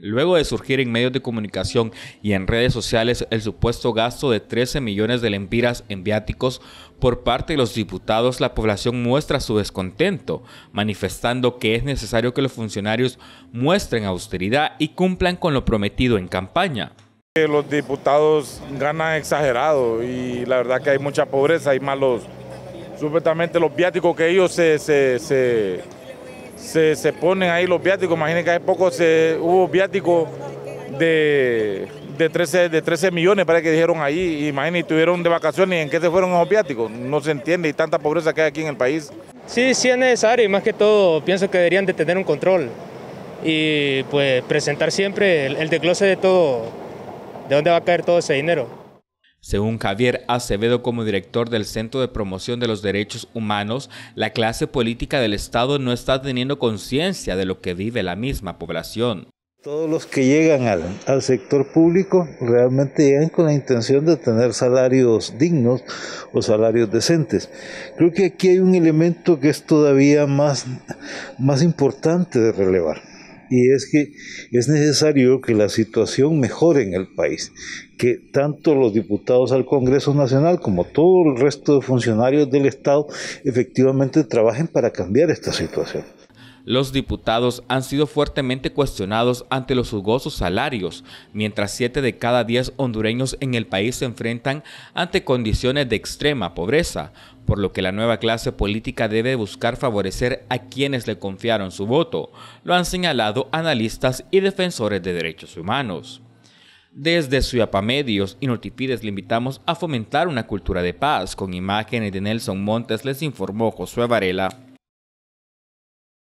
Luego de surgir en medios de comunicación y en redes sociales el supuesto gasto de 13 millones de lempiras en viáticos por parte de los diputados, la población muestra su descontento, manifestando que es necesario que los funcionarios muestren austeridad y cumplan con lo prometido en campaña. Los diputados ganan exagerado y la verdad que hay mucha pobreza y malos, supuestamente los viáticos que ellos se se, ponen ahí los viáticos. imagínense que hace poco se, hubo viáticos de, 13, de 13 millones para que dijeron ahí. Imaginen, tuvieron de vacaciones y en qué se fueron esos viáticos. No se entiende y tanta pobreza que hay aquí en el país. Sí, sí es necesario y más que todo pienso que deberían de tener un control y pues presentar siempre el desglose de todo, de dónde va a caer todo ese dinero. Según Javier Acevedo como director del Centro de Promoción de los Derechos Humanos, la clase política del Estado no está teniendo conciencia de lo que vive la misma población. Todos los que llegan al, sector público realmente llegan con la intención de tener salarios dignos o salarios decentes. Creo que aquí hay un elemento que es todavía más, más importante de relevar y es que es necesario que la situación mejore en el país, que tanto los diputados al Congreso Nacional como todo el resto de funcionarios del Estado efectivamente trabajen para cambiar esta situación. Los diputados han sido fuertemente cuestionados ante los jugosos salarios, mientras 7 de cada 10 hondureños en el país se enfrentan ante condiciones de extrema pobreza, por lo que la nueva clase política debe buscar favorecer a quienes le confiaron su voto, lo han señalado analistas y defensores de derechos humanos. Desde Suyapamedios y Notifides le invitamos a fomentar una cultura de paz. Con imágenes de Nelson Montes les informó Josué Varela.